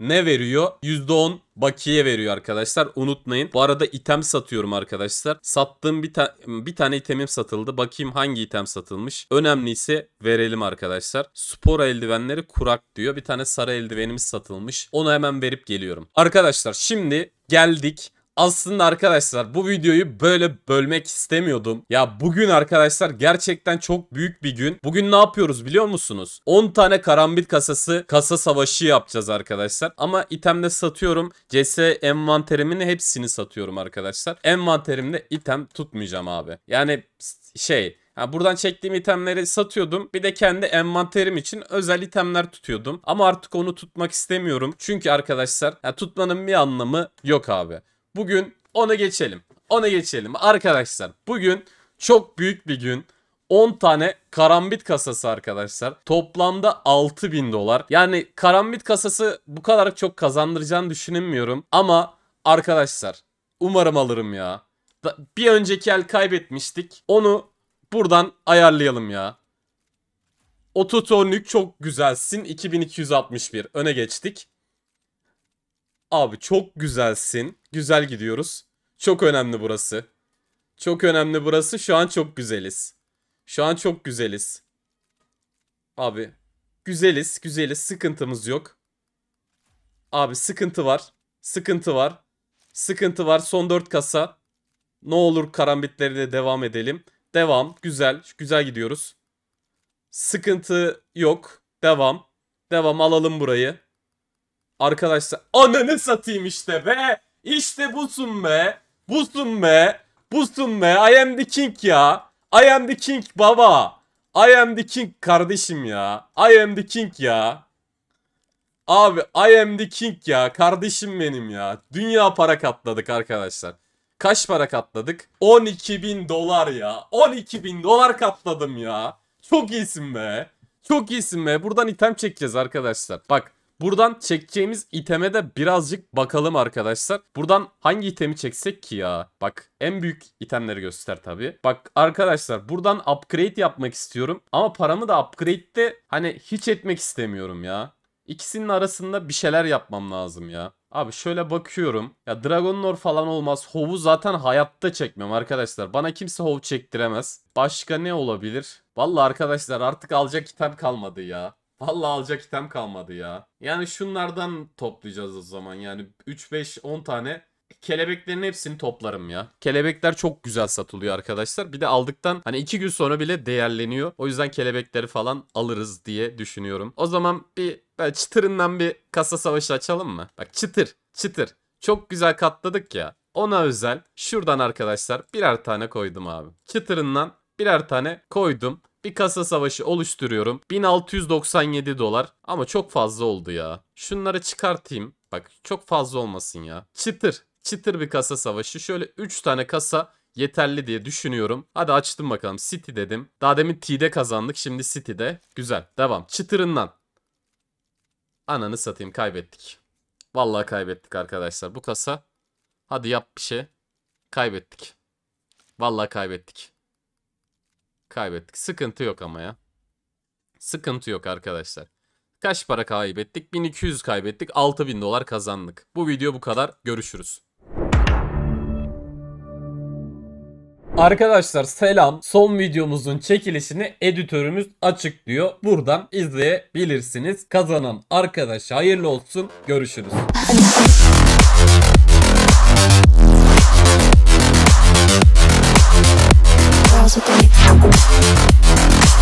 ne veriyor? %10 bakiye veriyor arkadaşlar. Unutmayın. Bu arada item satıyorum arkadaşlar. Sattığım bir, ta bir tane itemim satıldı. Bakayım hangi item satılmış. Önemliyse verelim arkadaşlar. Spor eldivenleri kurak diyor. Bir tane sarı eldivenimiz satılmış. Onu hemen verip geliyorum. Arkadaşlar şimdi geldik aslında arkadaşlar bu videoyu böyle bölmek istemiyordum. Ya bugün arkadaşlar gerçekten çok büyük bir gün. Bugün ne yapıyoruz biliyor musunuz? 10 tane karambit kasası kasa savaşı yapacağız arkadaşlar. Ama itemde satıyorum. CS envanterimin hepsini satıyorum arkadaşlar. Envanterimde item tutmayacağım abi. Yani şey yani buradan çektiğim itemleri satıyordum. Bir de kendi envanterim için özel itemler tutuyordum. Ama artık onu tutmak istemiyorum. Çünkü arkadaşlar yani tutmanın bir anlamı yok abi. Bugün ona geçelim. Ona geçelim. Arkadaşlar bugün çok büyük bir gün. 10 tane karambit kasası arkadaşlar. Toplamda 6000 dolar. Yani karambit kasası bu kadar çok kazandıracağını düşünemiyorum. Ama arkadaşlar umarım alırım ya. Bir önceki el kaybetmiştik. Onu buradan ayarlayalım ya. Ototonlük çok güzelsin. 2261 öne geçtik. Abi çok güzelsin. Güzel gidiyoruz. Çok önemli burası. Çok önemli burası. Şu an çok güzeliz. Şu an çok güzeliz. Abi. Güzeliz. Güzeliz. Sıkıntımız yok. Abi sıkıntı var. Sıkıntı var. Sıkıntı var. Son 4 kasa. Ne olur karambitleri de devam edelim. Devam. Güzel. Güzel gidiyoruz. Sıkıntı yok. Devam. Devam alalım burayı. Arkadaşlar ananı satayım işte be. İşte busun be. Busun be. Busun be. I am the king ya. I am the king baba. I am the king kardeşim ya. I am the king ya. Abi I am the king ya. Kardeşim benim ya. Dünya para katladık arkadaşlar. Kaç para katladık? 12 bin dolar ya. 12 bin dolar katladım ya. Çok iyisin be. Çok iyisin be. Buradan item çekeceğiz arkadaşlar. Bak. Buradan çekeceğimiz iteme de birazcık bakalım arkadaşlar. Buradan hangi itemi çeksek ki ya? Bak en büyük itemleri göster tabii. Bak arkadaşlar buradan upgrade yapmak istiyorum. Ama paramı da upgrade'de hani hiç etmek istemiyorum ya. İkisinin arasında bir şeyler yapmam lazım ya. Abi şöyle bakıyorum. Ya Dragon Lore falan olmaz. Hov'u zaten hayatta çekmem arkadaşlar. Bana kimse Hov çektiremez. Başka ne olabilir? Vallahi arkadaşlar artık alacak item kalmadı ya. Vallahi alacak item kalmadı ya. Yani şunlardan toplayacağız o zaman. Yani 3 5 10 tane kelebeklerin hepsini toplarım ya. Kelebekler çok güzel satılıyor arkadaşlar. Bir de aldıktan hani iki gün sonra bile değerleniyor. O yüzden kelebekleri falan alırız diye düşünüyorum. O zaman bir ben çıtırından bir kasa savaşı açalım mı? Bak çıtır çıtır. Çok güzel katladık ya. Ona özel şuradan arkadaşlar birer tane koydum abi. Çıtırından birer tane koydum. Bir kasa savaşı oluşturuyorum. 1697 dolar ama çok fazla oldu ya. Şunları çıkartayım. Bak çok fazla olmasın ya. Çıtır. Çıtır bir kasa savaşı. Şöyle 3 tane kasa yeterli diye düşünüyorum. Hadi açtım bakalım. City dedim. Daha demin T'de kazandık. Şimdi City'de. Güzel. Devam. Çıtırından. Ananı satayım. Kaybettik. Vallahi kaybettik arkadaşlar. Bu kasa. Hadi yap bir şey. Kaybettik. Vallahi kaybettik. Kaybettik. Sıkıntı yok ama ya. Sıkıntı yok arkadaşlar. Kaç para kaybettik? 1200 kaybettik. 6000 dolar kazandık. Bu video bu kadar. Görüşürüz. Arkadaşlar selam. Son videomuzun çekilişini editörümüz açıklıyor. Buradan izleyebilirsiniz. Kazanan arkadaş hayırlı olsun. Görüşürüz. house with me.